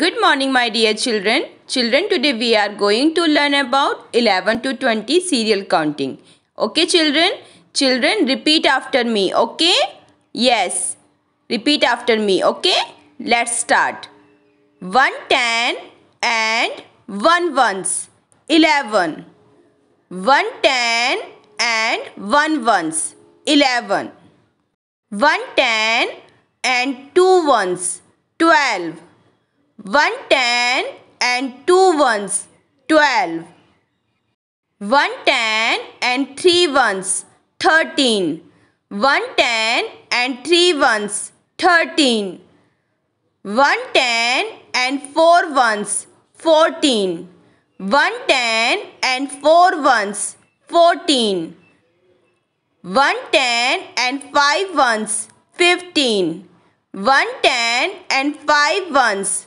Good morning my dear children. Children today we are going to learn about 11 to 20 serial counting. Okay children? Children repeat after me okay? Yes. Repeat after me okay? Let's start. 1 10 and 1 ones 11. 1 10 and 1 ones 11. 1 10 and 2 ones 12. One ten and two ones, twelve. One ten and three ones, thirteen. One ten and three ones, thirteen. One ten and four ones, fourteen. One ten and four ones, fourteen. One ten and five ones, fifteen. One ten and five ones,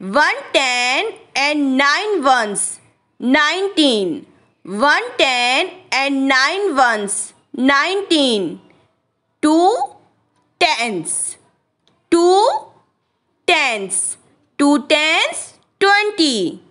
110 and nine nineteen one ten 19. 110 and nine nineteen two 19. Two tens, 20.